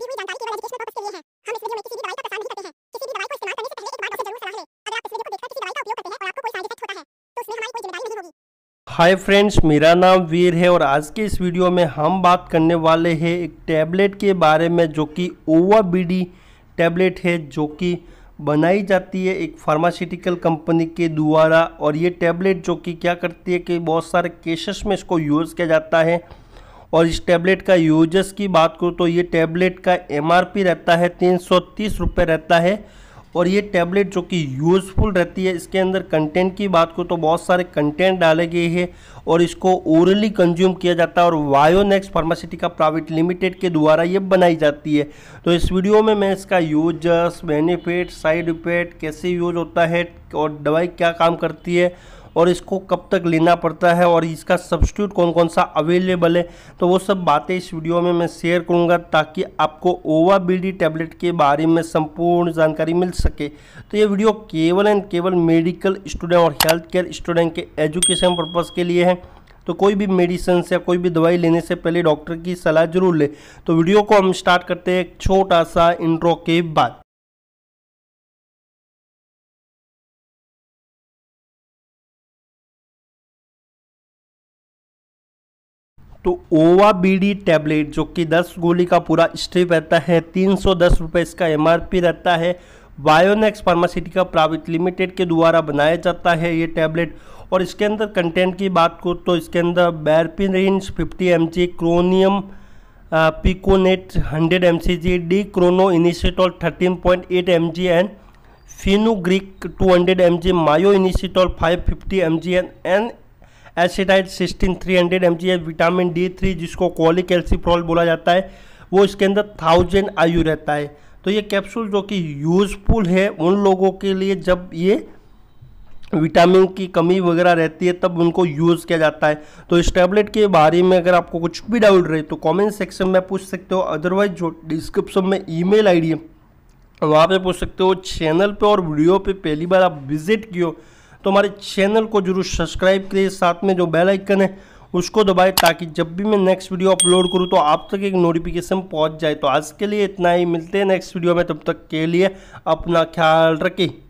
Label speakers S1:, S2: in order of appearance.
S1: दी हुई जानकारी केवल एजुकेशनल पर्पस के लिए है हम इस वीडियो में किसी भी दवाई का प्रसार नहीं करते हैं किसी भी दवाई को इस्तेमाल करने से पहले एक बार डॉक्टर जरूर सलाह लें अगर आप इस वीडियो को देखकर किसी दवाई का उपयोग करते हैं और आपको कोई साइड इफेक्ट होता है तो उसमें हमारी कोई जिम्मेदारी नहीं होगी हाय फ्रेंड्स मेरा नाम वीर है और आज के इस वीडियो में हम बात करने वाले हैं एक टैबलेट के बारे में जो कि ओवा बी टैबलेट है जो कि बनाई जाती है एक फार्मास्यूटिकल कंपनी के द्वारा और ये टैबलेट जो कि क्या करती है कि बहुत सारे केसेस में इसको यूज़ किया जाता है और इस टैबलेट का यूजर्स की बात करूँ तो ये टैबलेट का एमआरपी रहता है तीन सौ रहता है और ये टैबलेट जो कि यूज़फुल रहती है इसके अंदर कंटेंट की बात करूँ तो बहुत सारे कंटेंट डाले गए हैं और इसको ओरली कंज्यूम किया जाता है और वायोनेक्स फार्मासिटिका प्राइवेट लिमिटेड के द्वारा ये बनाई जाती है तो इस वीडियो में मैं इसका यूजर्स बेनिफिट साइड इफेक्ट कैसे यूज होता है और दवाई क्या काम करती है और इसको कब तक लेना पड़ता है और इसका सब्सिट्यूट कौन कौन सा अवेलेबल है तो वो सब बातें इस वीडियो में मैं शेयर करूँगा ताकि आपको ओवा बी टैबलेट के बारे में संपूर्ण जानकारी मिल सके तो ये वीडियो केवल एंड केवल मेडिकल स्टूडेंट और हेल्थ केयर स्टूडेंट के एजुकेशन पर्पज़ के लिए है तो कोई भी मेडिसिन या कोई भी दवाई लेने से पहले डॉक्टर की सलाह जरूर ले तो वीडियो को हम स्टार्ट
S2: करते हैं एक छोटा सा इंट्रो के बाद तो ओवा बीडी टैबलेट जो कि 10 गोली का पूरा
S1: स्ट्रिप रहता है तीन सौ इसका एम रहता है बायोनेक्स फार्मास्यूटिका प्राइवेट लिमिटेड के द्वारा बनाया जाता है ये टैबलेट और इसके अंदर कंटेंट की बात को तो इसके अंदर बैरपिन range fifty M chromium picolinate hundred M C G D क्रोनो inositol thirteen point eight M G and fenugreek two hundred M G myo inositol five fifty M G and N एसिडाइड sixteen three hundred M G vitamin D three जिसको cholecalciferol बोला जाता है वो इसके अंदर thousand आयु रहता है तो ये कैप्सूल जो कि यूज़फुल है उन लोगों के लिए जब ये विटामिन की कमी वगैरह रहती है तब उनको यूज़ किया जाता है तो इस टैबलेट के बारे में अगर आपको कुछ भी डाउट रहे तो कमेंट सेक्शन में पूछ सकते हो अदरवाइज जो डिस्क्रिप्शन में ईमेल आईडी है वहाँ पे पूछ सकते हो चैनल पे और वीडियो पे पहली बार आप विजिट किए हो तो हमारे चैनल को जरूर सब्सक्राइब करिए साथ में जो बेल आइकन है उसको दबाए ताकि जब भी मैं नेक्स्ट वीडियो अपलोड करूँ तो आप तक एक नोटिफिकेशन पहुँच जाए तो आज
S2: के लिए इतना ही मिलते हैं नेक्स्ट वीडियो में तब तक के लिए अपना ख्याल रखें